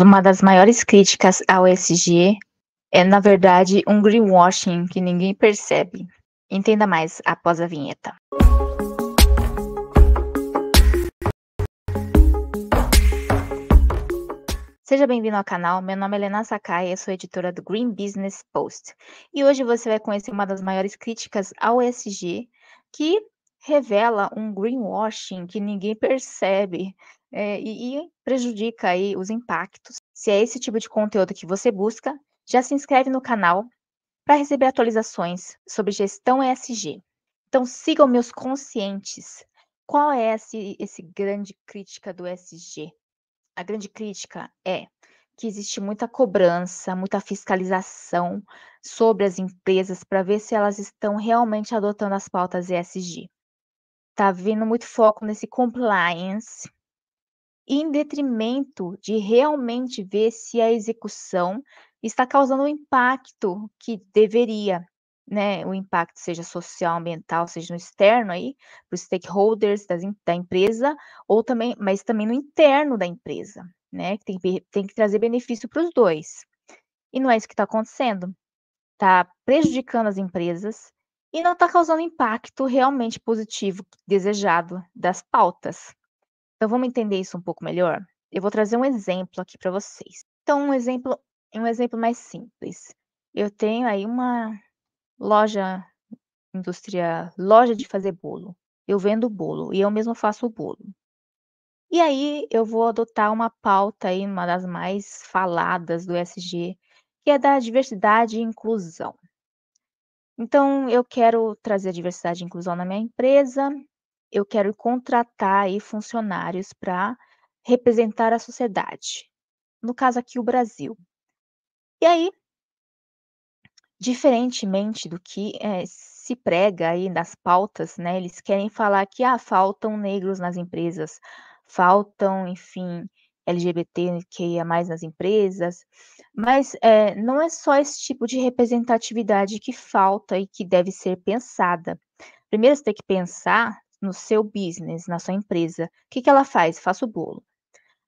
uma das maiores críticas ao SG é, na verdade, um greenwashing que ninguém percebe. Entenda mais após a vinheta. Seja bem-vindo ao canal. Meu nome é Helena Sakai, eu sou editora do Green Business Post. E hoje você vai conhecer uma das maiores críticas ao ESG, que revela um greenwashing que ninguém percebe é, e, e prejudica aí os impactos. Se é esse tipo de conteúdo que você busca, já se inscreve no canal para receber atualizações sobre gestão ESG. Então sigam meus conscientes. Qual é esse, esse grande crítica do ESG? A grande crítica é que existe muita cobrança, muita fiscalização sobre as empresas para ver se elas estão realmente adotando as pautas ESG. Tá vindo muito foco nesse compliance em detrimento de realmente ver se a execução está causando o impacto que deveria, né? O impacto seja social, ambiental, seja no externo aí, para os stakeholders da, da empresa, ou também, mas também no interno da empresa, né? tem, tem que trazer benefício para os dois. E não é isso que está acontecendo. Está prejudicando as empresas e não está causando impacto realmente positivo desejado das pautas. Então vamos entender isso um pouco melhor? Eu vou trazer um exemplo aqui para vocês. Então, um exemplo, um exemplo mais simples. Eu tenho aí uma loja indústria, loja de fazer bolo. Eu vendo bolo e eu mesmo faço o bolo. E aí eu vou adotar uma pauta aí, uma das mais faladas do SG, que é da diversidade e inclusão. Então, eu quero trazer diversidade e inclusão na minha empresa, eu quero contratar aí funcionários para representar a sociedade. No caso aqui, o Brasil. E aí, diferentemente do que é, se prega aí nas pautas, né, eles querem falar que ah, faltam negros nas empresas, faltam, enfim, LGBTQIA+, nas empresas, mas é, não é só esse tipo de representatividade que falta e que deve ser pensada. Primeiro, você tem que pensar no seu business, na sua empresa. O que, que ela faz? Faça o bolo.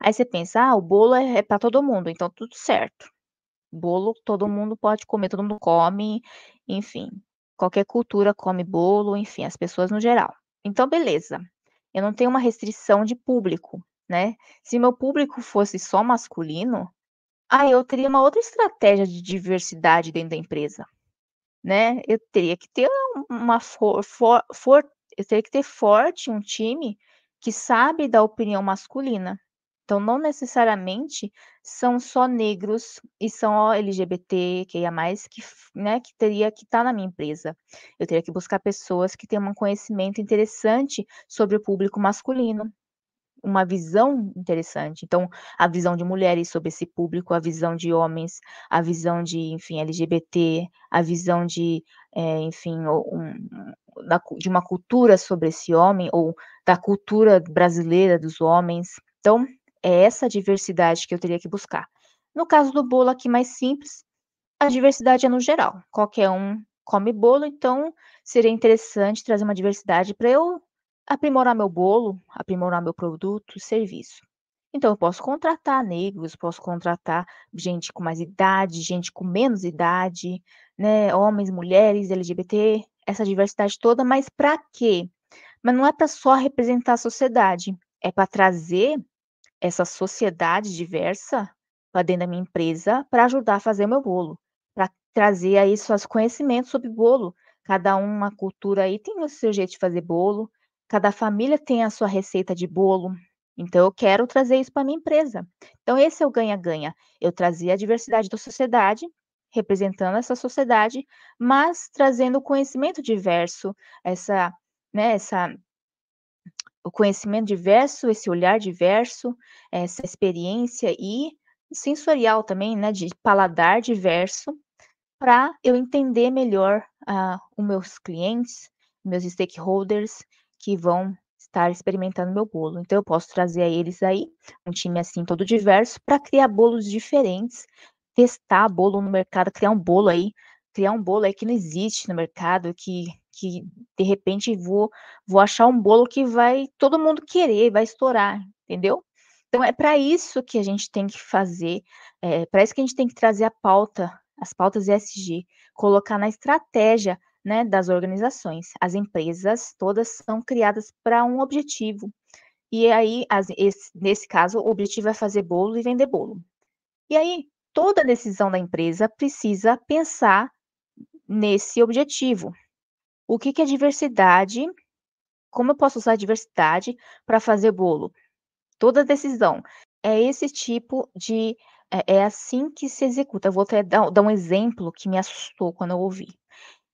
Aí você pensa, ah, o bolo é, é para todo mundo, então tudo certo. Bolo todo mundo pode comer, todo mundo come, enfim. Qualquer cultura come bolo, enfim, as pessoas no geral. Então, beleza. Eu não tenho uma restrição de público, né? Se meu público fosse só masculino, aí eu teria uma outra estratégia de diversidade dentro da empresa, né? Eu teria que ter uma for, for, for, eu teria que ter forte um time que sabe da opinião masculina. Então, não necessariamente são só negros e são LGBT, que é mais que, né, que teria que estar tá na minha empresa. Eu teria que buscar pessoas que tenham um conhecimento interessante sobre o público masculino, uma visão interessante. Então, a visão de mulheres sobre esse público, a visão de homens, a visão de, enfim, LGBT, a visão de, é, enfim, um, da, de uma cultura sobre esse homem, ou da cultura brasileira dos homens. Então, é essa diversidade que eu teria que buscar. No caso do bolo aqui mais simples, a diversidade é no geral. Qualquer um come bolo, então seria interessante trazer uma diversidade para eu aprimorar meu bolo, aprimorar meu produto, serviço. Então, eu posso contratar negros, posso contratar gente com mais idade, gente com menos idade, né? Homens, mulheres, LGBT, essa diversidade toda, mas para quê? Mas não é para só representar a sociedade, é para trazer essa sociedade diversa para dentro da minha empresa para ajudar a fazer meu bolo, para trazer aí seus conhecimentos sobre bolo. Cada uma cultura aí tem o seu jeito de fazer bolo, Cada família tem a sua receita de bolo. Então, eu quero trazer isso para minha empresa. Então, esse é o ganha-ganha. Eu trazer a diversidade da sociedade, representando essa sociedade, mas trazendo o conhecimento diverso, essa, né, essa, o conhecimento diverso, esse olhar diverso, essa experiência e sensorial também, né, de paladar diverso, para eu entender melhor uh, os meus clientes, meus stakeholders, que vão estar experimentando meu bolo. Então eu posso trazer eles aí, um time assim todo diverso, para criar bolos diferentes, testar bolo no mercado, criar um bolo aí, criar um bolo aí que não existe no mercado, que que de repente vou vou achar um bolo que vai todo mundo querer, vai estourar, entendeu? Então é para isso que a gente tem que fazer, é eh, para isso que a gente tem que trazer a pauta, as pautas ESG, colocar na estratégia né, das organizações. As empresas todas são criadas para um objetivo. E aí, as, esse, nesse caso, o objetivo é fazer bolo e vender bolo. E aí, toda decisão da empresa precisa pensar nesse objetivo. O que, que é diversidade? Como eu posso usar diversidade para fazer bolo? Toda decisão. É esse tipo de. É, é assim que se executa. Eu vou até dar, dar um exemplo que me assustou quando eu ouvi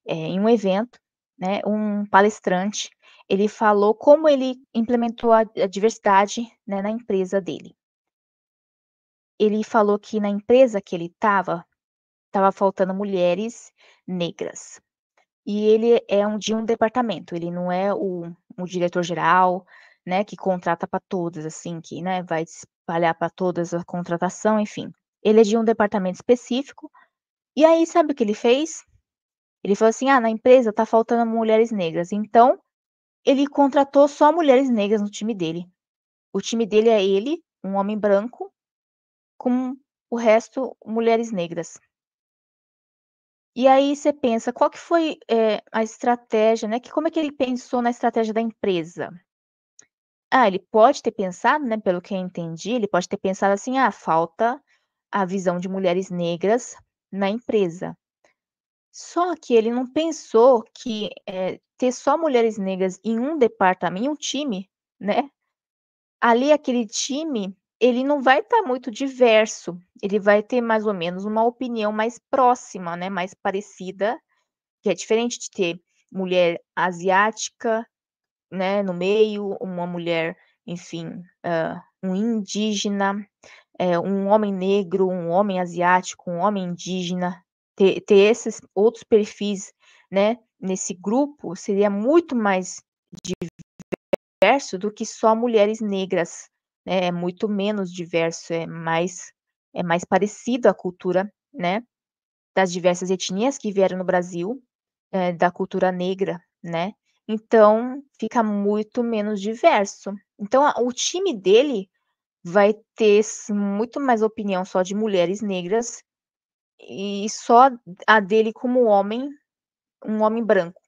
é, em um evento, né, um palestrante, ele falou como ele implementou a, a diversidade né, na empresa dele. Ele falou que na empresa que ele estava, estava faltando mulheres negras. E ele é um de um departamento, ele não é o, o diretor-geral, né, que contrata para todas, assim, que né, vai espalhar para todas a contratação, enfim. Ele é de um departamento específico. E aí, sabe o que ele fez? Ele falou assim: ah, na empresa tá faltando mulheres negras. Então, ele contratou só mulheres negras no time dele. O time dele é ele, um homem branco, com o resto mulheres negras. E aí você pensa, qual que foi é, a estratégia, né? Que como é que ele pensou na estratégia da empresa? Ah, ele pode ter pensado, né? Pelo que eu entendi, ele pode ter pensado assim, ah, falta a visão de mulheres negras na empresa. Só que ele não pensou que é, ter só mulheres negras em um departamento, em um time, né? Ali aquele time, ele não vai estar tá muito diverso. Ele vai ter mais ou menos uma opinião mais próxima, né? Mais parecida, que é diferente de ter mulher asiática, né? No meio, uma mulher, enfim, uh, um indígena, é, um homem negro, um homem asiático, um homem indígena, ter, ter esses outros perfis, né, nesse grupo seria muito mais diverso do que só mulheres negras, né, é muito menos diverso, é mais é mais parecido à cultura, né, das diversas etnias que vieram no Brasil, é, da cultura negra, né? Então fica muito menos diverso. Então a, o time dele vai ter muito mais opinião só de mulheres negras e só a dele como homem, um homem branco,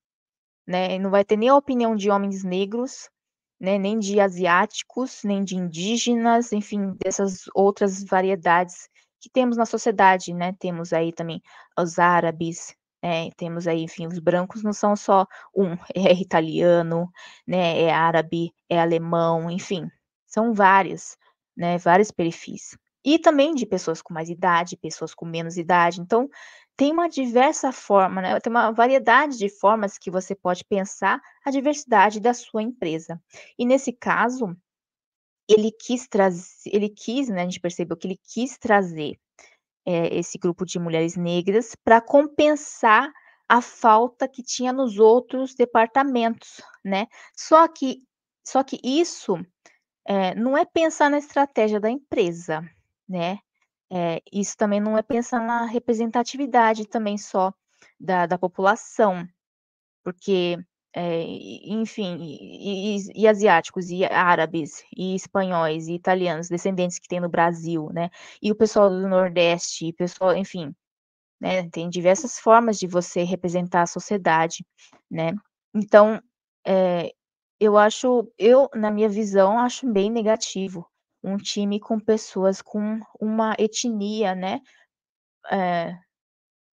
né? Não vai ter nem a opinião de homens negros, né? Nem de asiáticos, nem de indígenas, enfim, dessas outras variedades que temos na sociedade, né? Temos aí também os árabes, né? Temos aí, enfim, os brancos não são só um, é italiano, né? É árabe, é alemão, enfim, são várias né? Vários perfis. E também de pessoas com mais idade, pessoas com menos idade. Então, tem uma diversa forma, né? Tem uma variedade de formas que você pode pensar a diversidade da sua empresa. E nesse caso, ele quis trazer, ele quis, né? A gente percebeu que ele quis trazer é, esse grupo de mulheres negras para compensar a falta que tinha nos outros departamentos, né? Só que, só que isso é, não é pensar na estratégia da empresa, né? É, isso também não é pensar na representatividade também só da, da população, porque, é, enfim, e, e, e, asiáticos, e árabes, e espanhóis, e italianos, descendentes que tem no Brasil, né? E o pessoal do Nordeste, e pessoal, enfim, né? Tem diversas formas de você representar a sociedade, né? Então, é, eu acho, eu, na minha visão, acho bem negativo um time com pessoas com uma etnia, né? É,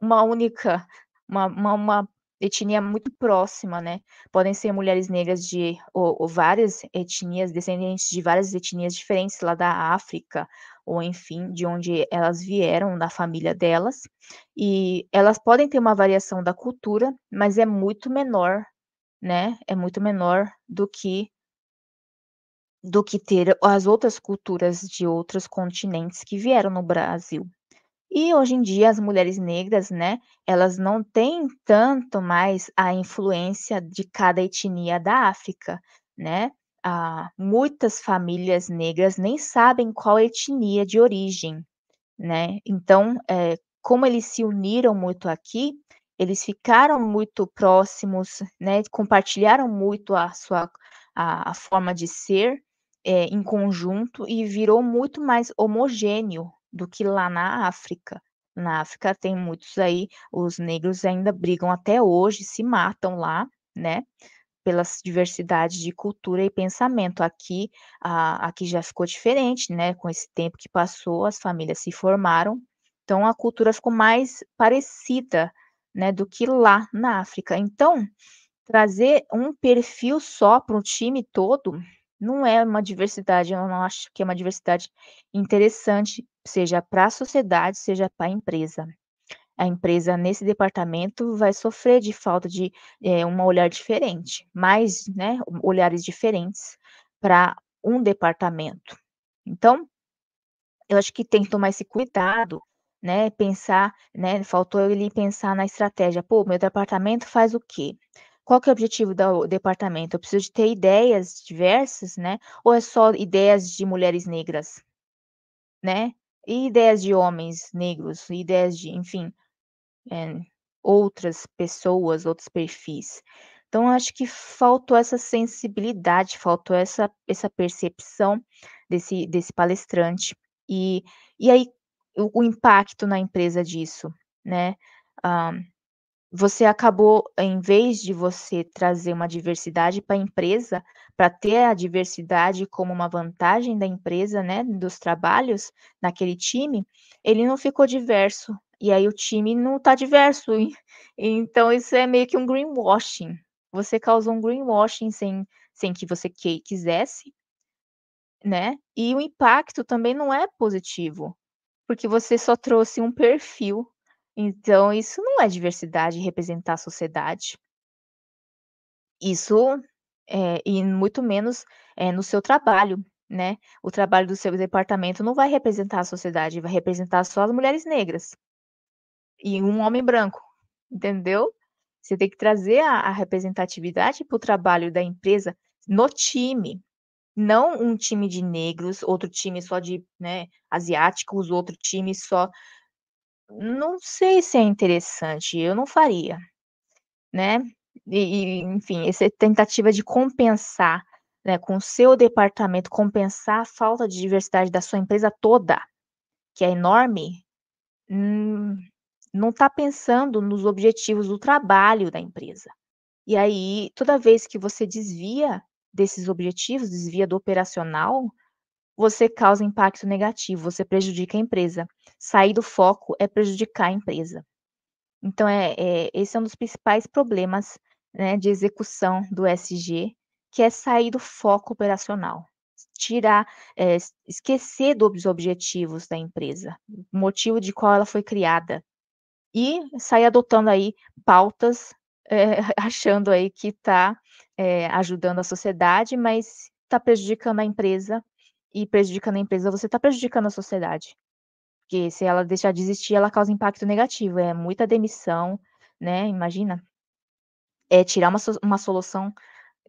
uma única, uma, uma, uma, etnia muito próxima, né? Podem ser mulheres negras de ou, ou, várias etnias, descendentes de várias etnias diferentes lá da África, ou enfim, de onde elas vieram, da família delas. E elas podem ter uma variação da cultura, mas é muito menor, né? É muito menor do que do que ter as outras culturas de outros continentes que vieram no Brasil. E hoje em dia as mulheres negras, né, elas não têm tanto mais a influência de cada etnia da África, né? Ah, muitas famílias negras nem sabem qual etnia de origem, né? Então, é, como eles se uniram muito aqui, eles ficaram muito próximos, né? Compartilharam muito a sua a, a forma de ser é, em conjunto e virou muito mais homogêneo do que lá na África. Na África tem muitos aí, os negros ainda brigam até hoje, se matam lá, né? Pelas diversidades de cultura e pensamento. Aqui, a, aqui já ficou diferente, né? Com esse tempo que passou, as famílias se formaram, então a cultura ficou mais parecida, né? Do que lá na África. Então, trazer um perfil só para o time todo não é uma diversidade, eu não acho que é uma diversidade interessante, seja para a sociedade, seja para a empresa. A empresa nesse departamento vai sofrer de falta de é, eh, um olhar diferente, mais né, olhares diferentes para um departamento. Então, eu acho que tem que tomar esse cuidado, né? Pensar, né? Faltou ele pensar na estratégia. Pô, meu departamento faz o quê? qual que é o objetivo do departamento? Eu preciso de ter ideias diversas, né? Ou é só ideias de mulheres negras, né? E ideias de homens negros, ideias de, enfim, é, outras pessoas, outros perfis. Então, acho que faltou essa sensibilidade, faltou essa, essa percepção desse, desse palestrante. E, e aí, o, o impacto na empresa disso, né? Um, você acabou, em vez de você trazer uma diversidade para a empresa, para ter a diversidade como uma vantagem da empresa, né, dos trabalhos naquele time, ele não ficou diverso. E aí o time não está diverso. Então isso é meio que um greenwashing. Você causou um greenwashing sem, sem que você que, quisesse, né? E o impacto também não é positivo, porque você só trouxe um perfil então, isso não é diversidade, representar a sociedade. Isso, é, e muito menos é, no seu trabalho, né? O trabalho do seu departamento não vai representar a sociedade, vai representar só as mulheres negras e um homem branco, entendeu? Você tem que trazer a, a representatividade para o trabalho da empresa no time, não um time de negros, outro time só de né, asiáticos, outro time só não sei se é interessante, eu não faria, né? E, e enfim, essa tentativa de compensar, né, com o seu departamento, compensar a falta de diversidade da sua empresa toda, que é enorme, hum, não está pensando nos objetivos do trabalho da empresa. E aí, toda vez que você desvia desses objetivos, desvia do operacional, você causa impacto negativo, você prejudica a empresa. Sair do foco é prejudicar a empresa. Então, é, é esse é um dos principais problemas né, de execução do SG, que é sair do foco operacional, tirar, é, esquecer dos objetivos da empresa, motivo de qual ela foi criada, e sair adotando aí pautas, é, achando aí que está é, ajudando a sociedade, mas está prejudicando a empresa e prejudicando a empresa, você está prejudicando a sociedade. Porque se ela deixar de existir, ela causa impacto negativo. É muita demissão, né? Imagina. É tirar uma, uma solução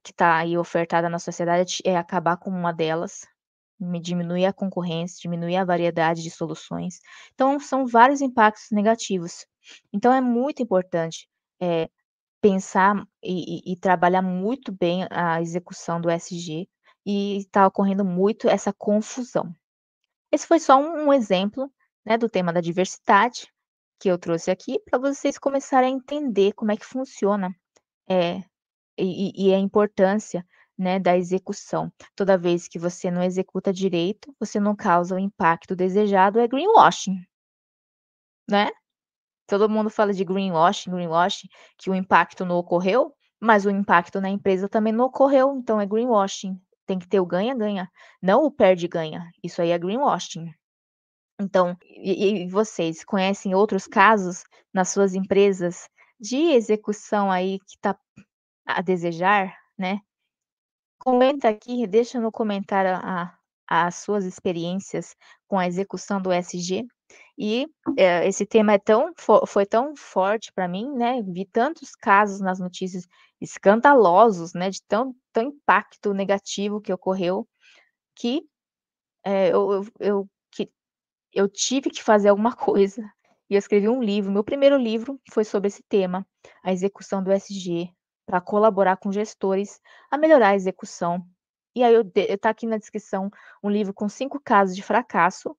que está aí ofertada na sociedade, é acabar com uma delas, diminuir a concorrência, diminuir a variedade de soluções. Então, são vários impactos negativos. Então, é muito importante é, pensar e, e, e, trabalhar muito bem a execução do SG e está ocorrendo muito essa confusão. Esse foi só um, exemplo né, do tema da diversidade que eu trouxe aqui para vocês começarem a entender como é que funciona é, e, e, a importância né, da execução. Toda vez que você não executa direito, você não causa o impacto desejado, é greenwashing. Né? Todo mundo fala de greenwashing, greenwashing, que o impacto não ocorreu, mas o impacto na empresa também não ocorreu, então é greenwashing. Tem que ter o ganha-ganha, não o perde-ganha. Isso aí é greenwashing. Então, e, e vocês conhecem outros casos nas suas empresas de execução aí que está a desejar, né? Comenta aqui, deixa no comentário a, as suas experiências com a execução do SG. E é, esse tema é tão, foi tão forte para mim, né? Vi tantos casos nas notícias escandalosos, né, de tão, tão impacto negativo que ocorreu, que é, eu, eu, que eu tive que fazer alguma coisa. E eu escrevi um livro. Meu primeiro livro foi sobre esse tema, a execução do SG, para colaborar com gestores a melhorar a execução. E aí eu, eu tá aqui na descrição um livro com cinco casos de fracasso,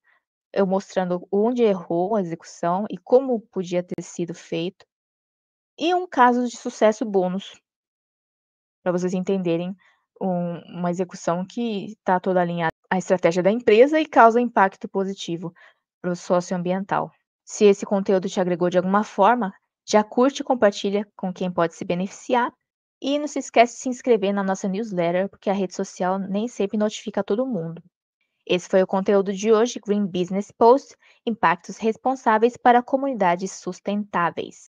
eu mostrando onde errou a execução e como podia ter sido feito. E um caso de sucesso bônus, para vocês entenderem um, uma execução que está toda alinhada à estratégia da empresa e causa impacto positivo para o socioambiental. Se esse conteúdo te agregou de alguma forma, já curte e compartilha com quem pode se beneficiar. E não se esquece de se inscrever na nossa newsletter, porque a rede social nem sempre notifica todo mundo. Esse foi o conteúdo de hoje, Green Business Post, impactos responsáveis para comunidades sustentáveis.